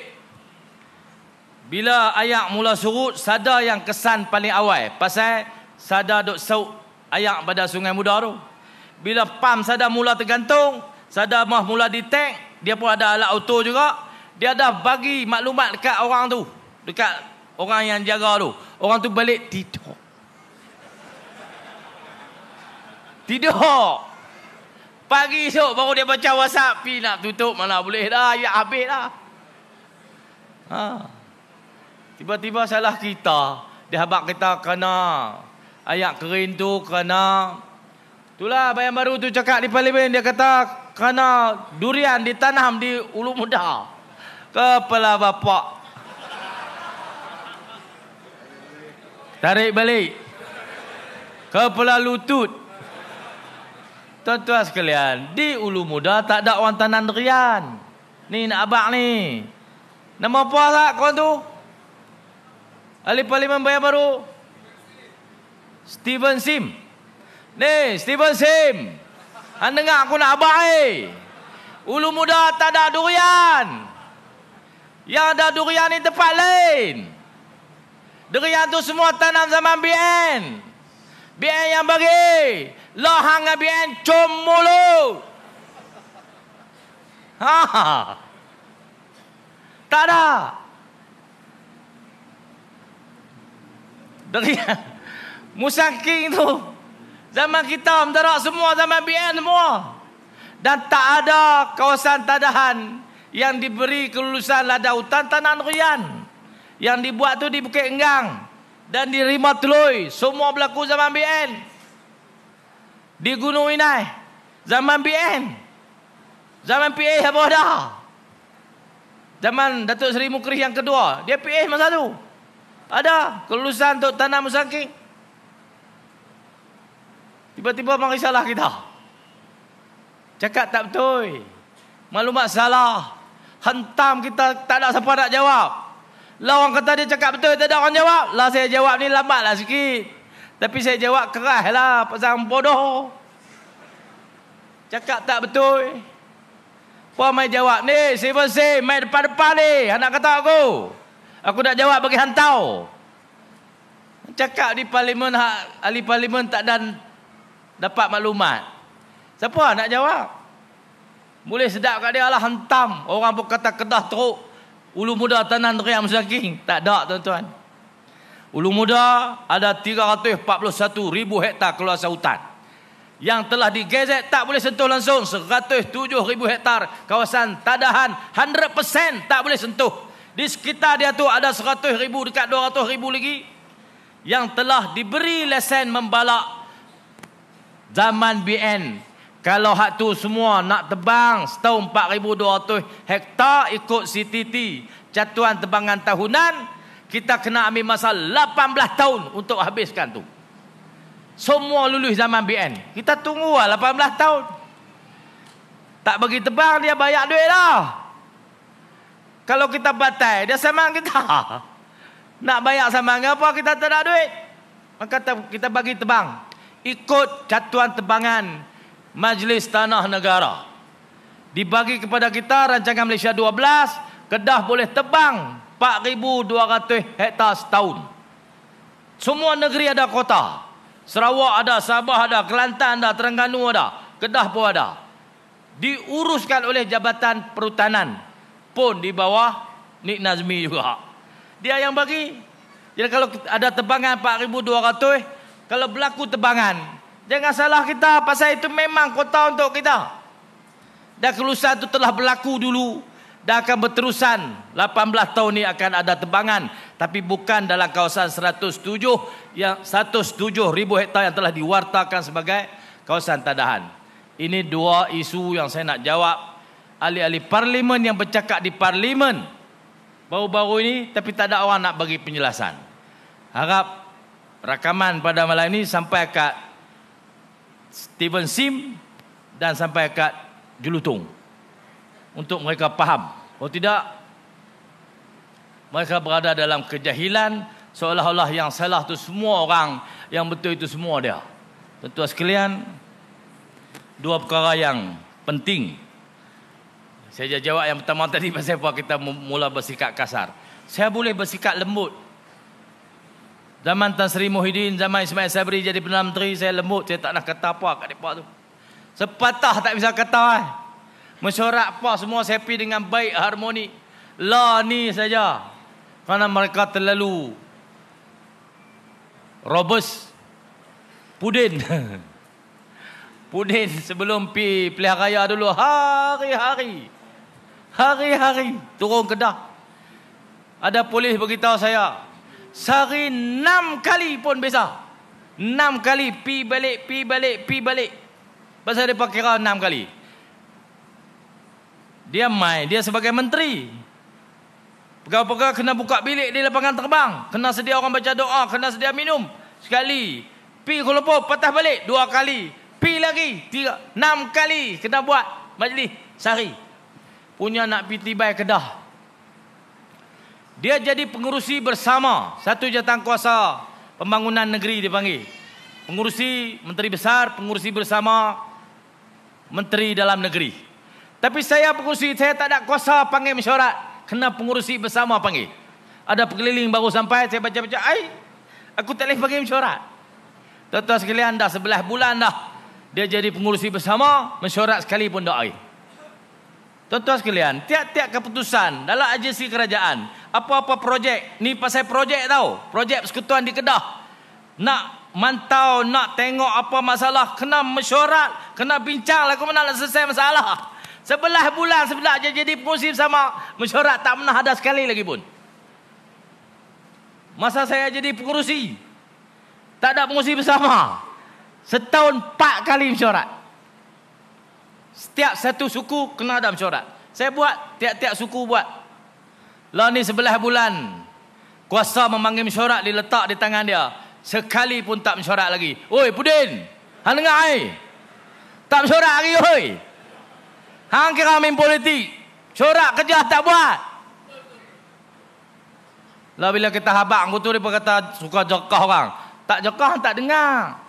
Bila ayak mula surut, sada yang kesan paling awal. Pasal sada duk sauk ayak pada sungai muda tu. Bila pam sada mula tergantung, sada mah mula detect, dia pun ada alat auto juga. Dia dah bagi maklumat dekat orang tu. Dekat orang yang jaga tu. Orang tu balik tidur. Tidur. Pagi esok baru dia baca WhatsApp. Pi nak tutup mana boleh dah. Ya habis dah. Ha. Tiba-tiba salah kita. Dia habak kita kena. Ayat kering tu kena. Itulah bayan baru tu cakap di parlimen. Dia kata kena durian ditanam di ulu muda. Kepala bapak. Tarik balik. Kepala lutut. Tuan-tuan sekalian, di ulu muda tak ada orang tanan derian. Ni nak abak ni. Nama apa tak kau tu? Ahli parlimen bayar baru. Steven Sim. Ni, Steven Sim. Han dengar aku nak abak ni. Eh. Ulu muda tak ada durian. Yang ada durian ni tempat lain. Durian tu semua tanam zaman BN. BN yang bagi lohang abian cum mulu. Ha. tada, ada. Dari musaking tu zaman kita mendarat semua zaman BN semua dan tak ada kawasan tadahan yang diberi kelulusan lada hutan tanah rian yang dibuat tu di Bukit Enggang dan di Rimat semua berlaku zaman BN di Gunung Inai. Zaman BN. Zaman PA Sabah dah. Zaman Datuk Seri Mukri yang kedua. Dia PA masa tu. Ada kelulusan untuk tanah musangking. Tiba-tiba mari salah kita. Cakap tak betul. Maklumat salah. Hentam kita tak ada siapa nak jawab. lawang kata dia cakap betul tak ada orang jawab. Lah saya jawab ni lambatlah sikit. Tapi saya jawab keras lah pasang bodoh. Cakap tak betul. Puan mai jawab ni, sifu si, mai depan-depan ni. Anak kata aku. Aku nak jawab bagi hantau. Cakap di parlimen, ha, ahli parlimen tak dan dapat maklumat. Siapa nak jawab? Boleh sedap kat dia lah hantam. Orang pun kata kedah teruk. Ulu muda tanah neriam saking. Tak ada tuan-tuan. Ulu Muda ada 341 ribu hektar keluar hutan. Yang telah digezet tak boleh sentuh langsung. 107 ribu hektar kawasan tadahan 100% tak boleh sentuh. Di sekitar dia tu ada 100 ribu dekat 200 ribu lagi. Yang telah diberi lesen membalak zaman BN. Kalau hak tu semua nak tebang setahun 4,200 hektar ikut CTT. Catuan tebangan tahunan kita kena ambil masa 18 tahun untuk habiskan tu. Semua lulus zaman BN. Kita tunggu lah 18 tahun. Tak bagi tebang dia bayar duit lah. Kalau kita batai dia semang kita. Nak bayar semang apa kita tak ada duit. Maka kita bagi tebang. Ikut catuan tebangan Majlis Tanah Negara. Dibagi kepada kita rancangan Malaysia 12. Kedah boleh tebang 4,200 hektar setahun. Semua negeri ada kota. Sarawak ada, Sabah ada, Kelantan ada, Terengganu ada. Kedah pun ada. Diuruskan oleh Jabatan Perhutanan. Pun di bawah Nik Nazmi juga. Dia yang bagi. Jadi kalau ada tebangan 4,200. Kalau berlaku tebangan. Jangan salah kita. Pasal itu memang kota untuk kita. Dan kelusan itu telah berlaku dulu dan akan berterusan 18 tahun ini akan ada tebangan tapi bukan dalam kawasan 107 yang 107 ribu hektar yang telah diwartakan sebagai kawasan tadahan. Ini dua isu yang saya nak jawab ahli-ahli parlimen yang bercakap di parlimen baru-baru ini tapi tak ada orang nak bagi penjelasan. Harap rakaman pada malam ini sampai kat Steven Sim dan sampai kat Julutung untuk mereka faham. Kalau oh, tidak, mereka berada dalam kejahilan seolah-olah yang salah itu semua orang yang betul itu semua dia. Tuan-tuan sekalian, dua perkara yang penting. Saya jawab yang pertama tadi pasal apa kita mula bersikap kasar. Saya boleh bersikap lembut. Zaman Tan Sri Muhyiddin, zaman Ismail Sabri jadi Perdana Menteri, saya lembut. Saya tak nak kata apa kat mereka tu. Sepatah tak bisa kata. Eh. Mesyuarat apa semua sepi dengan baik harmoni. La ni saja. Kerana mereka terlalu robust. Pudin. Pudin sebelum pi pilihan raya dulu. Hari-hari. Hari-hari. Turun kedah. Ada polis beritahu saya. Sehari enam kali pun biasa. Enam kali pi balik, pi balik, pi balik. Pasal mereka kira enam kali. Dia mai, dia sebagai menteri. Pegawai-pegawai kena buka bilik di lapangan terbang. Kena sedia orang baca doa, kena sedia minum. Sekali. Pi kalau Lumpur, patah balik. Dua kali. Pi lagi. Tiga, enam kali. Kena buat majlis sari. Punya nak pi tibai Kedah. Dia jadi pengurusi bersama. Satu jatang kuasa pembangunan negeri dipanggil. Pengurusi Menteri Besar, pengurusi bersama Menteri Dalam Negeri. Tapi saya pengurusi, saya tak ada kuasa panggil mesyuarat. Kena pengurusi bersama panggil. Ada pergeliling baru sampai, saya baca-baca, ai, aku tak boleh panggil mesyuarat. Tuan-tuan sekalian dah sebelah bulan dah. Dia jadi pengurusi bersama, mesyuarat sekali pun tak ai. Tuan-tuan sekalian, tiap-tiap keputusan dalam agensi kerajaan, apa-apa projek, ni pasal projek tau, projek persekutuan di Kedah. Nak mantau, nak tengok apa masalah, kena mesyuarat, kena bincang, lagu mana nak selesai masalah. Sebelah bulan sebelah dia jadi musim sama mesyuarat tak pernah ada sekali lagi pun. Masa saya jadi pengurusi tak ada pengurusi bersama. Setahun empat kali mesyuarat. Setiap satu suku kena ada mesyuarat. Saya buat tiap-tiap suku buat. Lah ni sebelah bulan kuasa memanggil mesyuarat diletak di tangan dia. Sekali pun tak mesyuarat lagi. Oi Pudin, hang dengar ai? Tak mesyuarat lagi oi. Hang kira main politik. Corak kerja tak buat. Lah bila kita habaq aku tu dia kata suka jekah orang. Tak jekah tak dengar.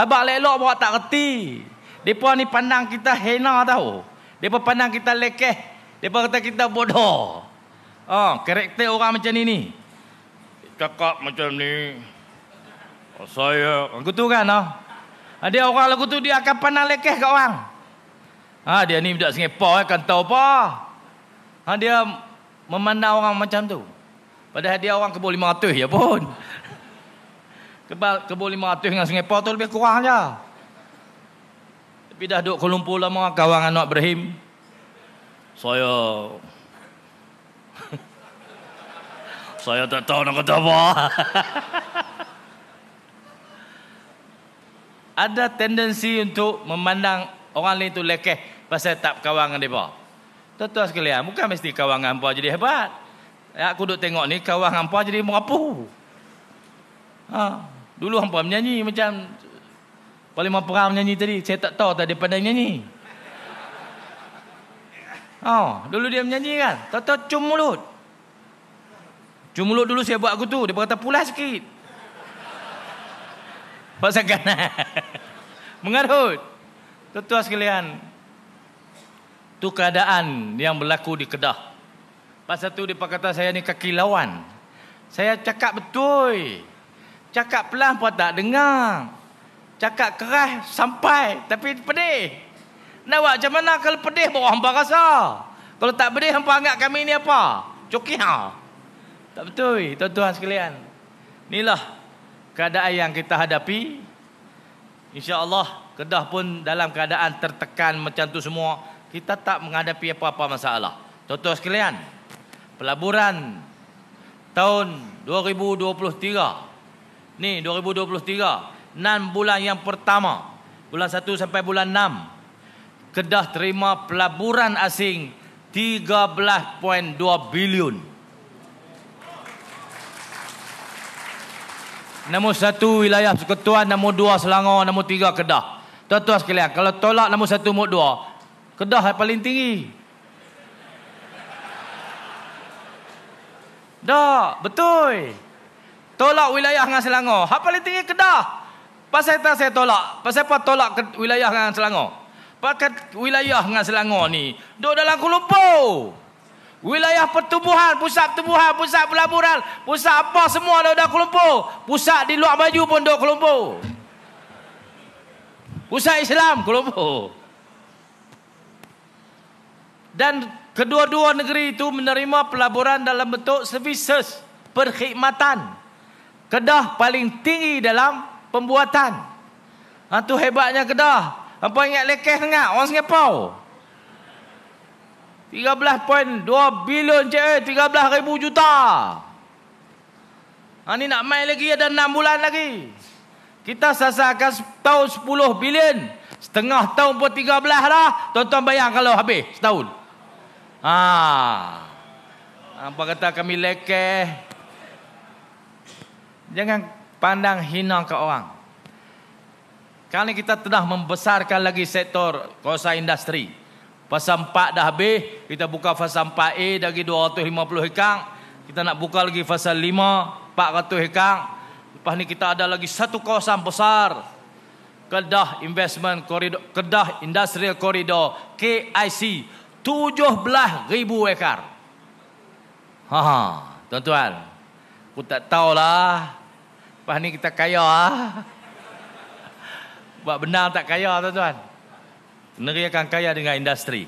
Habaq lelok buat tak reti. Depa ni pandang kita hina tau. Depa pandang kita lekeh. Depa kata kita bodoh. Oh, karakter orang macam ni ni. Cakap macam ni. Oh, saya. Aku tu kan. Oh. Ada orang lagu tu dia akan pandang lekeh ke orang. Ha, dia ni budak Sungai Pa eh, kan tahu apa. Ah, ha, dia memandang orang macam tu. Padahal dia orang kebun 500 ya pun. Kebal kebun 500 dengan Sungai Pa tu lebih kurang aja. Tapi dah duk Kuala Lumpur lama kawan anak Ibrahim. Saya saya tak tahu nak kata apa. Ada tendensi untuk memandang Orang lain tu lekeh pasal tak kawan dengan depa. Tuan-tuan sekalian, bukan mesti kawan dengan hampa jadi hebat. Ya, aku duk tengok ni kawan dengan hampa jadi merapu. Ha, dulu hampa menyanyi macam paling mampu menyanyi tadi. Saya tak tahu tadi pandai menyanyi. Ha, dulu dia menyanyi kan. Tuan-tuan cum mulut. Cuma mulut dulu saya buat aku tu. Dia kata pulas sikit. Pasal kanan. Mengarut. Tuan-tuan sekalian, tu keadaan yang berlaku di Kedah. Pasal tu dia kata saya ni kaki lawan. Saya cakap betul. Cakap pelan pun tak dengar. Cakap keras sampai tapi pedih. Nak buat macam mana kalau pedih bawa hampa rasa. Kalau tak pedih hampa anggap kami ni apa? Cokih ha? Tak betul tuan-tuan sekalian. Inilah keadaan yang kita hadapi. InsyaAllah Allah Kedah pun dalam keadaan tertekan macam tu semua. Kita tak menghadapi apa-apa masalah. Tuan-tuan sekalian, pelaburan tahun 2023. Ni 2023, 6 bulan yang pertama. Bulan 1 sampai bulan 6. Kedah terima pelaburan asing 13.2 bilion. Nombor satu wilayah Persekutuan, nombor dua Selangor, nombor tiga Kedah. Tuan-tuan sekalian, kalau tolak nombor satu mod dua, kedah paling tinggi. Dah, betul. Tolak wilayah dengan Selangor. Hak paling tinggi Kedah. Pasal tak saya tolak? Pasal apa tolak ke wilayah dengan Selangor? Pakat wilayah dengan Selangor ni. Duduk dalam Kuala Wilayah pertumbuhan, pusat pertumbuhan, pusat pelaburan, pusat apa semua ada dalam Kuala Pusat di luar baju pun duduk Kuala Usah Islam kelompok. Dan kedua-dua negeri itu menerima pelaburan dalam bentuk services perkhidmatan. Kedah paling tinggi dalam pembuatan. Ha, hebatnya Kedah. Apa ingat lekeh sangat orang Singapura. 13.2 bilion je, 13 eh, ribu juta. Ha, nak main lagi ada 6 bulan lagi. Kita sasarkan setahun 10 bilion. Setengah tahun pun 13 dah. Tuan-tuan bayang kalau habis setahun. Ha. Apa kata kami lekeh. Jangan pandang hina ke orang. Kali kita telah membesarkan lagi sektor kawasan industri. Fasa 4 dah habis. Kita buka fasa 4A dari 250 hekang. Kita nak buka lagi fasa 5, 400 hekang. Lepas ni kita ada lagi satu kawasan besar. Kedah Investment Corridor, Kedah Industrial Corridor, KIC. 17,000 ekar. Ha, ha. Tuan-tuan. Aku tak tahulah. Lepas ni kita kaya lah. Buat benang tak kaya tuan-tuan. Negeri akan kaya dengan industri.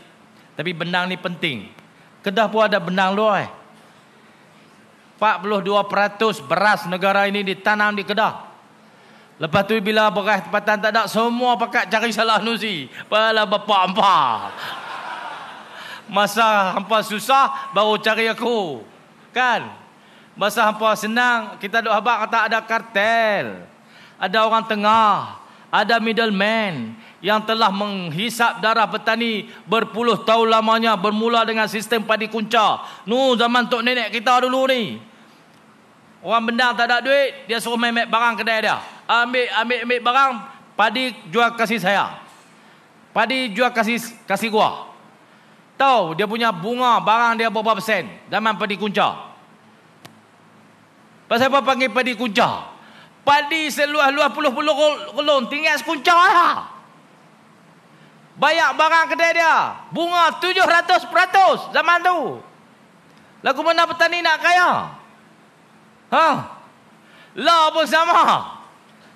Tapi benang ni penting. Kedah pun ada benang luar eh. 42% beras negara ini ditanam di Kedah. Lepas tu bila beras tempatan tak ada, semua pakat cari salah nusi. Pala bapak hampa. Masa hampa susah, baru cari aku. Kan? Masa hampa senang, kita duk habak kata ada kartel. Ada orang tengah. Ada middleman yang telah menghisap darah petani berpuluh tahun lamanya bermula dengan sistem padi kunca. Nu zaman tok nenek kita dulu ni. Orang bendang tak ada duit, dia suruh main, main barang kedai dia. Ambil ambil ambil barang, padi jual kasih saya. Padi jual kasih kasih gua. Tahu dia punya bunga barang dia berapa persen zaman padi kunca. Pasal apa panggil padi kunca? Padi seluas-luas puluh-puluh kolon tinggal sekunca lah. Bayar barang kedai dia. Bunga 700% zaman tu. Lagu mana petani nak kaya? Ha? Lah apa sama.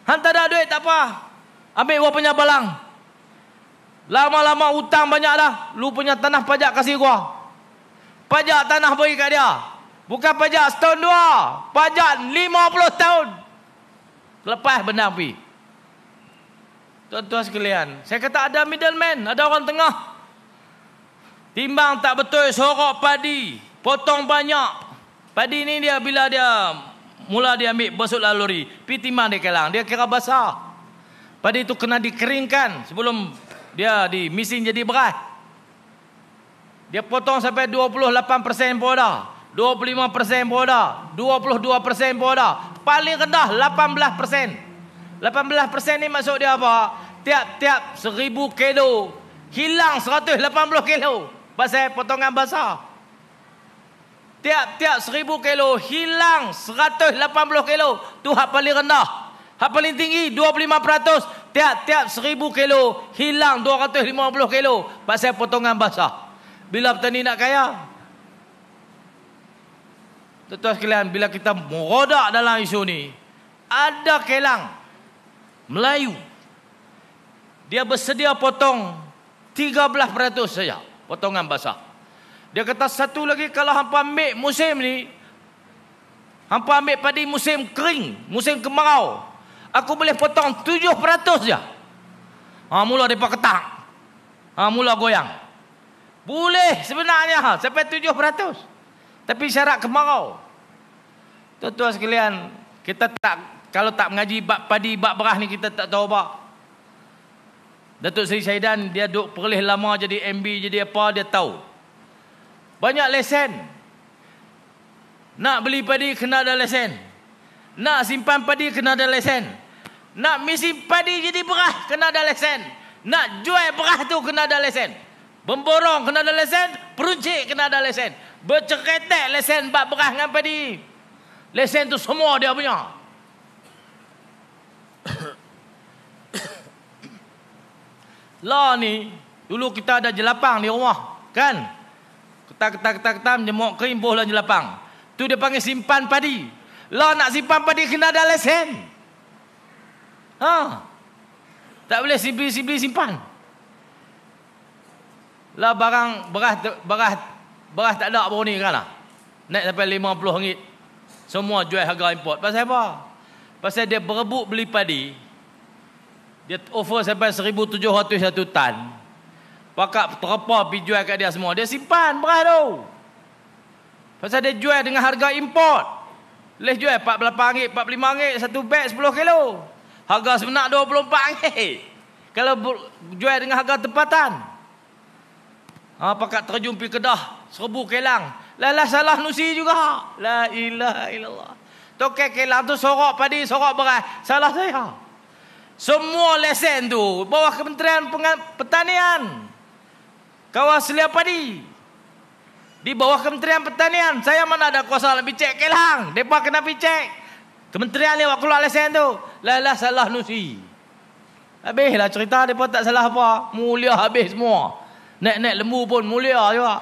Hantar tak duit tak apa. Ambil gua punya balang. Lama-lama hutang banyak dah. Lu punya tanah pajak kasih gua. Pajak tanah bagi kat dia. Bukan pajak setahun dua. Pajak lima puluh tahun. Lepas benda pergi. Tuan-tuan sekalian, saya kata ada middleman, ada orang tengah. Timbang tak betul sorok padi, potong banyak. Padi ni dia bila dia mula dia ambil basuh laluri, pi timbang dia kelang, dia kira basah. Padi itu kena dikeringkan sebelum dia di mesin jadi berat. Dia potong sampai 28% pun ada. 25% pun ada. 22% pun ada. Paling rendah 18%. 18% ni maksud dia apa? Tiap-tiap 1000 kilo hilang 180 kilo pasal potongan besar. Tiap-tiap 1000 kilo hilang 180 kilo tu hak paling rendah. Hak paling tinggi 25%, tiap-tiap 1000 kilo hilang 250 kilo pasal potongan basah. Bila petani nak kaya? Tuan-tuan sekalian, bila kita merodak dalam isu ni, ada kelang. Melayu. Dia bersedia potong 13% saja potongan basah. Dia kata satu lagi kalau hampa ambil musim ni hampa ambil padi musim kering, musim kemarau, aku boleh potong 7% saja. Ha mula depa ketak. Ha mula goyang. Boleh sebenarnya ha, sampai 7%. Tapi syarat kemarau. Tuan-tuan sekalian, kita tak kalau tak mengaji bab padi, bab berah ni kita tak tahu apa. Datuk Seri Syahidan dia duk perlis lama jadi MB jadi apa dia tahu. Banyak lesen. Nak beli padi kena ada lesen. Nak simpan padi kena ada lesen. Nak misi padi jadi berah kena ada lesen. Nak jual berah tu kena ada lesen. Bemborong kena ada lesen. Peruncik kena ada lesen. Berceretek lesen bab berah dengan padi. Lesen tu semua dia punya. Lah ni, dulu kita ada jelapang di rumah, kan? Ketak-ketak-ketak-ketak, jemuk kering, bohlah jelapang. Tu dia panggil simpan padi. Lah nak simpan padi, kena ada lesen. Ha? Tak boleh sibli sibli simpan. Lah barang beras beras beras tak ada baru ni kan lah. Naik sampai RM50. Semua jual harga import. Pasal apa? Pasal dia berebut beli padi, dia offer sampai 1,700 satu tan. Pakak terpa pergi jual kat dia semua. Dia simpan beras tu. Pasal dia jual dengan harga import. Leh jual RM48, RM45 satu beg 10 kilo. Harga semenak RM24. Kalau jual dengan harga tempatan. Ha, pakak terjun pergi kedah. Serbu kelang. Lala salah nusi juga. La ilaha illallah. Tokek kelang tu sorok padi, sorok beras. Salah saya. Salah saya. Semua lesen tu bawah Kementerian Pertanian. Kawas Selia Padi. Di bawah Kementerian Pertanian, saya mana ada kuasa nak bicek kelang. Depa kena bicek. Kementerian ni keluar lesen tu. Lah, lah salah nusi. Habislah cerita depa tak salah apa. Mulia habis semua. Nek-nek lembu pun mulia juga.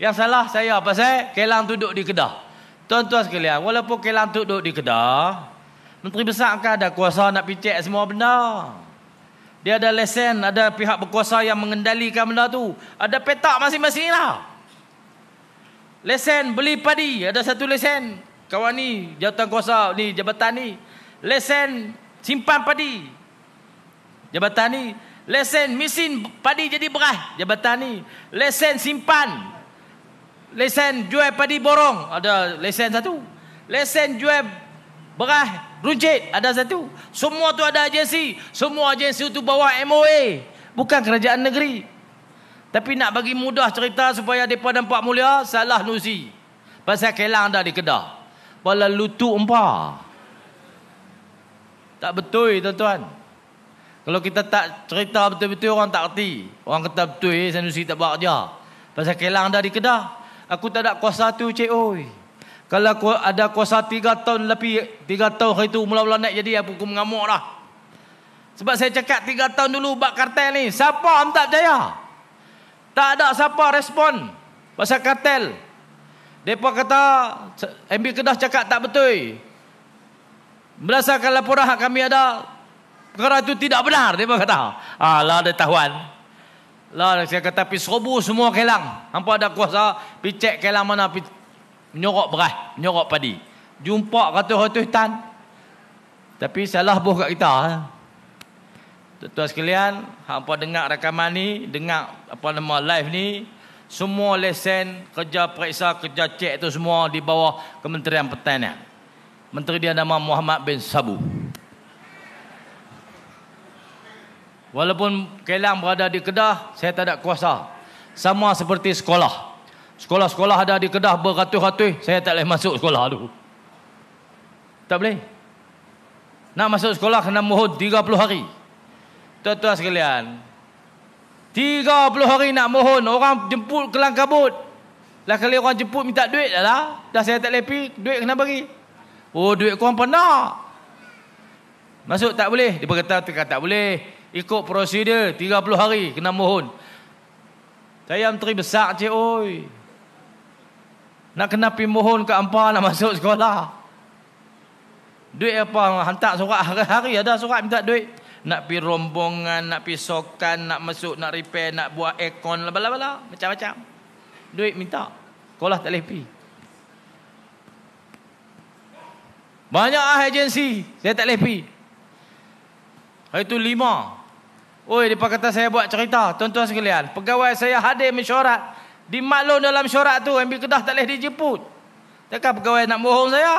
Yang salah saya apa saya kelang duduk di Kedah. Tuan-tuan sekalian, walaupun kelang duduk di Kedah, Menteri besar kan ada kuasa nak picit semua benda. Dia ada lesen, ada pihak berkuasa yang mengendalikan benda tu. Ada petak masing-masing lah. Lesen beli padi, ada satu lesen. Kawan ni, jawatan kuasa ni, jabatan ni. Lesen simpan padi. Jabatan ni. Lesen mesin padi jadi berah Jabatan ni. Lesen simpan. Lesen jual padi borong. Ada lesen satu. Lesen jual Berah, runcit, ada satu. Semua tu ada agensi. Semua agensi tu bawah MOA. Bukan kerajaan negeri. Tapi nak bagi mudah cerita supaya mereka nampak mulia, salah nusi. Pasal kelang dah di Kedah. Pala lutu empah. Tak betul tuan-tuan. Kalau kita tak cerita betul-betul orang tak erti. Orang kata betul eh, saya nusi tak buat kerja. Pasal kelang dah di Kedah. Aku tak ada kuasa tu cik oi. Oh. Kalau ada kuasa tiga tahun lebih, tiga tahun hari itu mula-mula naik jadi aku pun mengamuk lah. Sebab saya cakap tiga tahun dulu buat kartel ni, siapa orang tak percaya? Tak ada siapa respon pasal kartel. Mereka kata MB Kedah cakap tak betul. Berdasarkan laporan hak kami ada, perkara itu tidak benar. Mereka kata, alah ada tahuan. Lah saya kan. lah, kata, tapi serobu semua kelang. Hampa ada kuasa, picek kelang mana, menyorok beras, menyorok padi. Jumpa ratus-ratus tan. Tapi salah buh kat kita. Ha. Tuan-tuan sekalian, hangpa dengar rakaman ni, dengar apa nama live ni, semua lesen kerja periksa kerja cek tu semua di bawah Kementerian Pertanian. Menteri dia nama Muhammad bin Sabu. Walaupun Kelang berada di Kedah, saya tak ada kuasa. Sama seperti sekolah. Sekolah-sekolah ada di Kedah beratus-ratus, saya tak boleh masuk sekolah tu. Tak boleh. Nak masuk sekolah kena mohon 30 hari. Tuan-tuan sekalian, 30 hari nak mohon orang jemput kelang kabut. Lah kali orang jemput minta duit dah lah. Dah saya tak boleh pergi, duit kena bagi. Oh duit korang penak. Masuk tak boleh. Dia berkata tak boleh. Ikut prosedur 30 hari kena mohon. Saya menteri besar cik oi. Oh. Nak kena pergi mohon ke hampa nak masuk sekolah. Duit apa? Hantar surat hari-hari ada surat minta duit. Nak pi rombongan, nak pi sokan, nak masuk, nak repair, nak buat aircon, bala-bala. Macam-macam. Duit minta. Sekolah tak boleh pergi. Banyak ah agensi. Saya tak boleh pergi. Hari tu lima. Oi, dia kata saya buat cerita. Tuan-tuan sekalian. Pegawai saya hadir mesyuarat. Dimaklum dalam syarat tu MB Kedah tak boleh dijemput. Takkan pegawai nak bohong saya.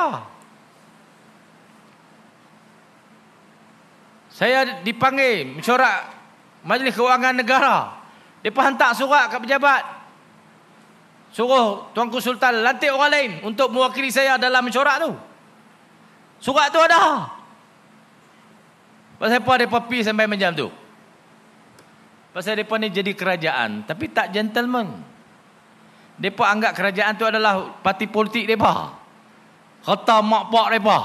Saya dipanggil mesyuarat Majlis Kewangan Negara. Depa hantar surat kat pejabat. Suruh Tuanku Sultan lantik orang lain untuk mewakili saya dalam mesyuarat tu. Surat tu ada. Pasal apa depa pergi sampai macam tu? Pasal depa ni jadi kerajaan tapi tak gentleman. Depa anggap kerajaan tu adalah parti politik depa. Kata mak pak depa.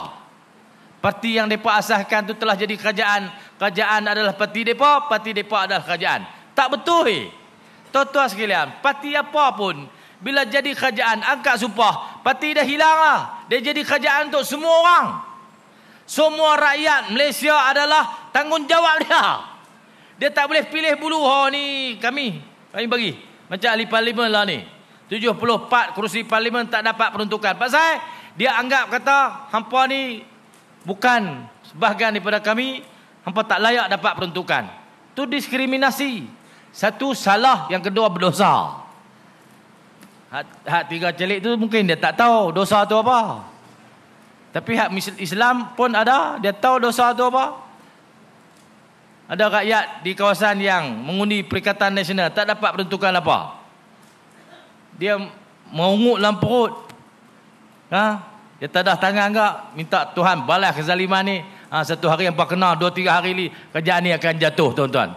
Parti yang depa asahkan tu telah jadi kerajaan. Kerajaan adalah parti depa, parti depa adalah kerajaan. Tak betul. Eh. Tuan-tuan sekalian, parti apa pun bila jadi kerajaan angkat sumpah, parti dah hilang lah. Dia jadi kerajaan untuk semua orang. Semua rakyat Malaysia adalah tanggungjawab dia. Dia tak boleh pilih bulu. Oh ni kami. Kami bagi. Macam ahli parlimen lah ni. 74 kerusi parlimen tak dapat peruntukan. Pasal eh, dia anggap kata hampa ni bukan sebahagian daripada kami, hampa tak layak dapat peruntukan. Tu diskriminasi. Satu salah, yang kedua berdosa. Hak, hak tiga celik tu mungkin dia tak tahu dosa tu apa. Tapi hak Islam pun ada, dia tahu dosa tu apa. Ada rakyat di kawasan yang mengundi Perikatan Nasional tak dapat peruntukan apa-apa dia mengungut dalam perut. Ha? Dia tadah tangan enggak minta Tuhan balas kezaliman ni. Ha, satu hari yang kena, dua tiga hari ni kerja ni akan jatuh tuan-tuan.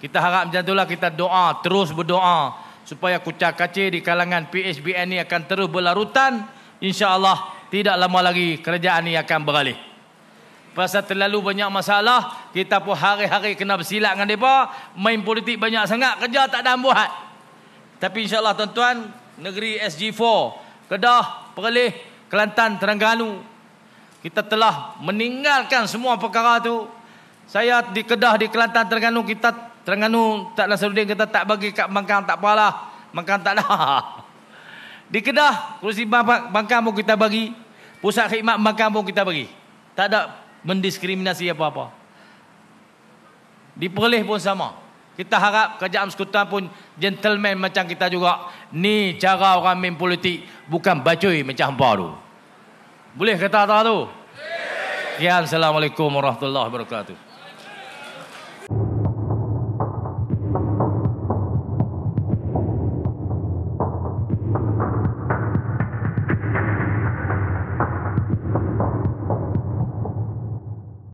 Kita harap macam itulah kita doa, terus berdoa supaya kucak kacir di kalangan PHBN ni akan terus berlarutan. Allah tidak lama lagi kerjaan ni akan beralih. Pasal terlalu banyak masalah, kita pun hari-hari kena bersilap dengan mereka. Main politik banyak sangat, kerja tak ada buat. Tapi insyaAllah tuan-tuan, negeri SG4, Kedah, Perlis, Kelantan, Terengganu. Kita telah meninggalkan semua perkara tu. Saya di Kedah, di Kelantan, Terengganu, kita Terengganu tak Nasruddin kita tak bagi kat Bangkang tak apalah. Bangkang tak dah. Di Kedah, kursi Bangkang pun kita bagi. Pusat khidmat Bangkang pun kita bagi. Tak ada mendiskriminasi apa-apa. Di Perlis pun sama. Kita harap kerajaan sekutuan pun gentleman macam kita juga. Ni cara orang main politik bukan bacoi macam hampa tu. Boleh kata tak tu? Sekian. Assalamualaikum warahmatullahi wabarakatuh.